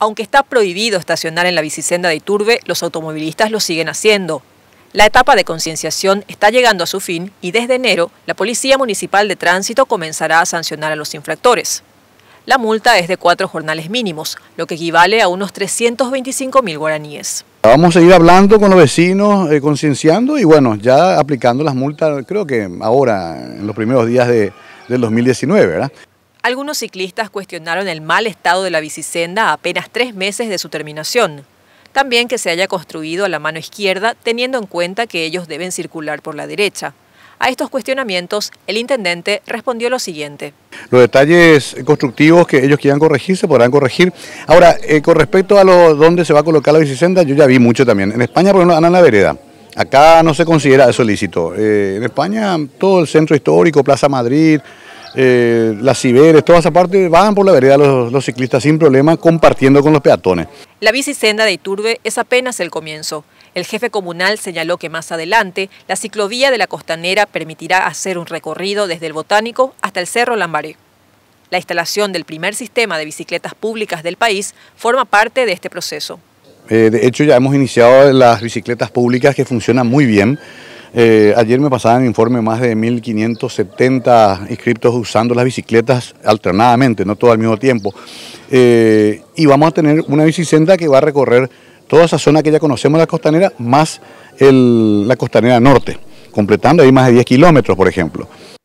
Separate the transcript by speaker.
Speaker 1: Aunque está prohibido estacionar en la bicicenda de Iturbe, los automovilistas lo siguen haciendo. La etapa de concienciación está llegando a su fin y desde enero la Policía Municipal de Tránsito comenzará a sancionar a los infractores. La multa es de cuatro jornales mínimos, lo que equivale a unos 325 mil guaraníes.
Speaker 2: Vamos a ir hablando con los vecinos, eh, concienciando y bueno, ya aplicando las multas, creo que ahora, en los primeros días del 2019, ¿verdad?
Speaker 1: Algunos ciclistas cuestionaron el mal estado de la bicisenda apenas tres meses de su terminación. También que se haya construido a la mano izquierda, teniendo en cuenta que ellos deben circular por la derecha. A estos cuestionamientos, el intendente respondió lo siguiente.
Speaker 2: Los detalles constructivos que ellos quieran corregir se podrán corregir. Ahora, eh, con respecto a lo, dónde se va a colocar la bicisenda, yo ya vi mucho también. En España, por ejemplo, andan la vereda. Acá no se considera eso lícito. Eh, en España, todo el centro histórico, Plaza Madrid, eh, las ciberes, toda esa parte, van por la vereda los, ciclistas sin problema, compartiendo con los peatones.
Speaker 1: La bicicenda de Iturbe es apenas el comienzo. El jefe comunal señaló que más adelante la ciclovía de la costanera permitirá hacer un recorrido desde el Botánico hasta el Cerro Lambaré. La instalación del primer sistema de bicicletas públicas del país forma parte de este proceso.
Speaker 2: Eh, de hecho, ya hemos iniciado las bicicletas públicas que funcionan muy bien. Eh, ayer me pasaban informe más de 1.570 inscriptos usando las bicicletas alternadamente, no todo al mismo tiempo. Eh, y vamos a tener una bicicenda que va a recorrer toda esa zona que ya conocemos, la costanera, más la costanera norte, completando ahí más de 10 kilómetros, por ejemplo.